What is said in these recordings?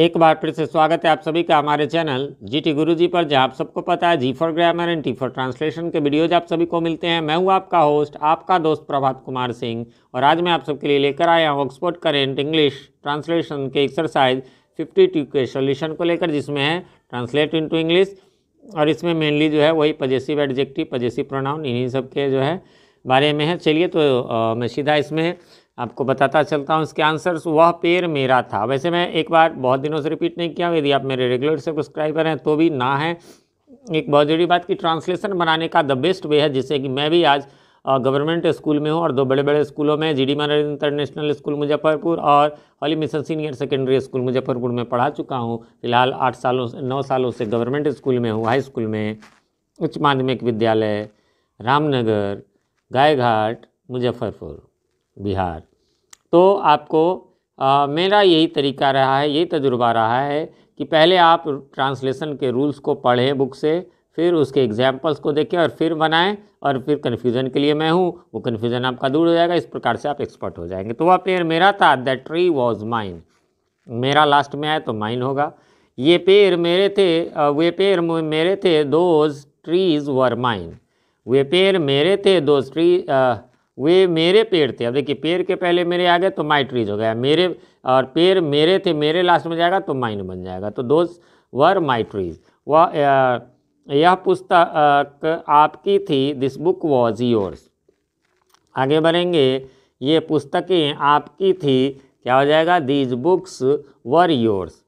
एक बार फिर से स्वागत है आप सभी का हमारे चैनल जी टी गुरु जी पर जहाँ आप सबको पता है G for grammar and T for translation के वीडियोज आप सभी को मिलते हैं मैं हूँ आपका होस्ट आपका दोस्त प्रभात कुमार सिंह और आज मैं आप सबके लिए लेकर आया हूँ ऑक्सफोर्ड करेंट इंग्लिश ट्रांसलेशन के एक्सरसाइज फिफ्टी टू के सोल्यूशन को लेकर जिसमें है ट्रांसलेट टू इंग्लिश और इसमें मेनली जो है वही पजेसिव एडजेक्टिव पजेसिव प्रोनाउन इन्हीं सब के जो है बारे में है चलिए तो आ, मैं सीधा इसमें आपको बताता चलता हूँ इसके आंसर्स वह पेड़ मेरा था वैसे मैं एक बार बहुत दिनों से रिपीट नहीं किया यदि आप मेरे रेगुलर सब्सक्राइबर हैं तो भी ना है एक बहुत जरूरी बात कि ट्रांसलेशन बनाने का द बेस्ट वे है जिससे कि मैं भी आज गवर्नमेंट स्कूल में हूँ और दो बड़े बड़े स्कूलों में G D international school Muzaffarpur और holy mission senior secondary school Muzaffarpur में पढ़ा चुका हूँ फिलहाल आठ सालों से नौ सालों से गवर्नमेंट स्कूल में हूँ हाई स्कूल में उच्च माध्यमिक विद्यालय रामनगर गायघाट मुजफ्फरपुर बिहार तो आपको आ, मेरा यही तरीका रहा है यही तजुर्बा रहा है कि पहले आप ट्रांसलेशन के रूल्स को पढ़ें बुक से फिर उसके एग्जाम्पल्स को देखें और फिर बनाएं और फिर कन्फ्यूज़न के लिए मैं हूँ वो कन्फ्यूज़न आपका दूर हो जाएगा इस प्रकार से आप एक्सपर्ट हो जाएंगे तो वह पेड़ मेरा था द ट्री वॉज माइन मेरा लास्ट में आया तो माइन होगा ये पेड़ मेरे थे वे पेड़ मेरे थे दोज ट्रीज़ वर माइन वे पेड़ मेरे थे दोज ट्री आ, वे मेरे पेड़ थे अब देखिए पेड़ के पहले मेरे आ गए तो माई ट्रीज हो गया मेरे और पेड़ मेरे थे मेरे लास्ट में जाएगा तो माइन बन जाएगा तो दोस्त वर माई ट्रीज वह यह पुस्तक आपकी थी दिस बुक वॉज योर्स आगे बढ़ेंगे ये पुस्तकें आपकी थी क्या हो जाएगा दीज बुक्स वर योर्स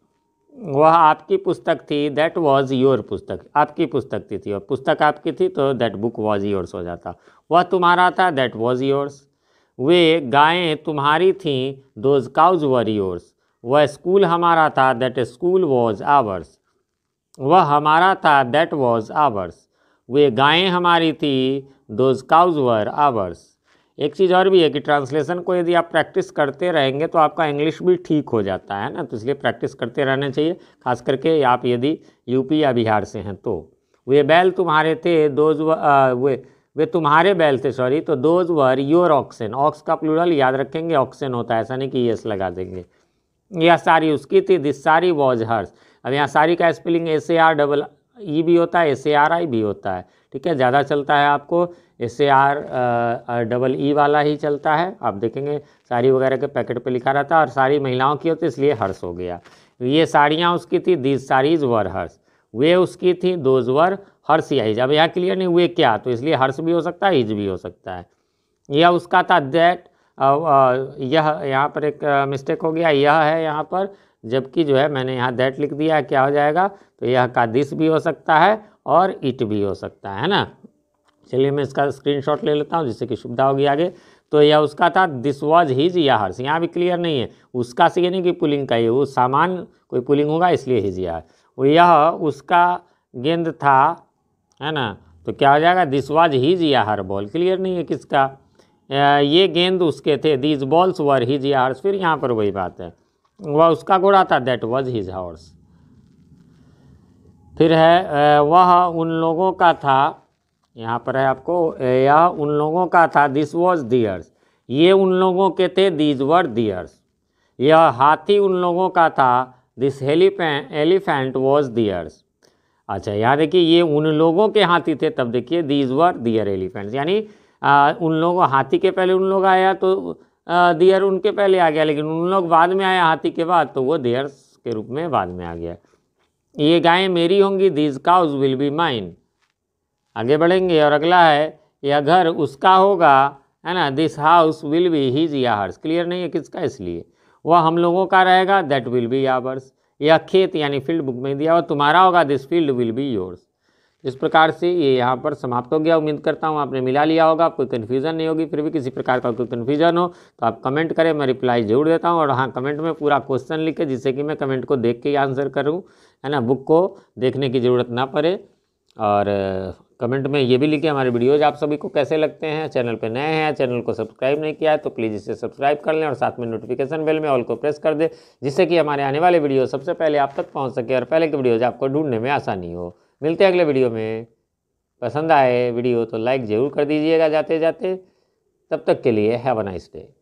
वह आपकी पुस्तक थी दैट वॉज योर पुस्तक आपकी पुस्तक थी, थी और पुस्तक आपकी थी तो दैट बुक वॉज योर्स हो जाता वह तुम्हारा था दैट वॉज योर्स वे गायें तुम्हारी थीं दोज काउज वर योर्स वह स्कूल हमारा था दैट स्कूल वॉज आवर्स वह हमारा था दैट वॉज आवर्स वे गायें हमारी थी दोज काउज वर आवर्स एक चीज़ और भी है कि ट्रांसलेशन को यदि आप प्रैक्टिस करते रहेंगे तो आपका इंग्लिश भी ठीक हो जाता है ना तो इसलिए प्रैक्टिस करते रहना चाहिए खास करके आप यदि यूपी या बिहार से हैं तो वे बैल तुम्हारे थे दोज वे वे तुम्हारे बैल थे सॉरी तो those were your oxen ox का प्लूरल याद रखेंगे ऑक्सन होता है ऐसा नहीं कि यस लगा देंगे यह सारी उसकी थी दिस सारी वॉज हर्स अब यहाँ सारी का spelling S A R double E भी होता है एस भी होता है ठीक है ज़्यादा चलता है आपको S A R double E वाला ही चलता है आप देखेंगे साड़ी वगैरह के पैकेट पे लिखा रहता है और साड़ी महिलाओं की होती तो इसलिए हर्ष हो गया ये साड़ियाँ उसकी थी दीज साड़ीज वर हर्ष वे उसकी थी दोज वर हर्ष या हिज अब यहाँ क्लियर नहीं हुए क्या तो इसलिए हर्ष भी हो सकता है हिज भी हो सकता है यह उसका था दैट यह यहाँ पर एक मिस्टेक हो गया यह है यहाँ पर जबकि जो है मैंने यहाँ दैट लिख दिया क्या हो जाएगा तो यह का दिस भी हो सकता है और इट भी हो सकता है ना चलिए मैं इसका स्क्रीनशॉट ले लेता हूँ जिससे कि सुविधा होगी आगे तो यह उसका था दिस वॉज हिज या हर्स यहाँ भी क्लियर नहीं है उसका से यानी कि पुलिंग का ये वो सामान कोई पुलिंग होगा इसलिए हिज या वो यह उसका गेंद था है ना तो क्या हो जाएगा दिस वॉज हिज या हर बॉल क्लियर नहीं है किसका ये गेंद उसके थे दिस बॉल्स वर हिज या हर्स फिर यहाँ पर वही बात है वह उसका घोड़ा था दैट वॉज हिज हॉर्स फिर है वह उन लोगों का था यहाँ पर है आपको यह उन लोगों का था दिस वॉज दियर्स ये उन लोगों के थे दिज वर दियर्स यह हाथी उन लोगों का था दिस एलिफेंट वॉज दियर्स अच्छा यहाँ देखिए ये उन लोगों के हाथी थे तब देखिए दिज वर दियर एलिफेंट्स यानी उन लोगों हाथी के पहले उन लोग आया तो दियर उनके पहले आ गया लेकिन उन लोग बाद में आए हाथी के बाद तो वो देयर के रूप में बाद में आ गया ये गायें मेरी होंगी these cows will be mine आगे बढ़ेंगे और अगला है यह घर उसका होगा है ना this house will be his या हर्स क्लियर नहीं है किसका इसलिए वह हम लोगों का रहेगा दैट विल बी यावर्स यह खेत यानी फील्ड बुक में दिया हुआ तुम्हारा होगा this field will be yours इस प्रकार से ये यहाँ पर समाप्त हो गया उम्मीद करता हूँ आपने मिला लिया होगा कोई कन्फ्यूज़न नहीं होगी फिर भी किसी प्रकार का कोई कन्फ्यूज़न हो तो आप कमेंट करें मैं रिप्लाई जरूर देता हूँ और हाँ कमेंट में पूरा क्वेश्चन लिखे जिससे कि मैं कमेंट को देख के ही आंसर करूँ है ना बुक को देखने की ज़रूरत ना पड़े और कमेंट में ये भी लिखे हमारे वीडियोज आप सभी को कैसे लगते हैं चैनल पर नए हैं चैनल को सब्सक्राइब नहीं किया है तो प्लीज़ इसे सब्सक्राइब कर लें और साथ में नोटिफिकेशन बेल में ऑल को प्रेस कर दें जिससे कि हमारे आने वाले वीडियो सबसे पहले आप तक पहुँच सके और पहले के वीडियोज आपको ढूंढने में आसानी हो मिलते हैं अगले वीडियो में पसंद आए वीडियो तो लाइक ज़रूर कर दीजिएगा जाते जाते तब तक के लिए हैव अ नाइस डे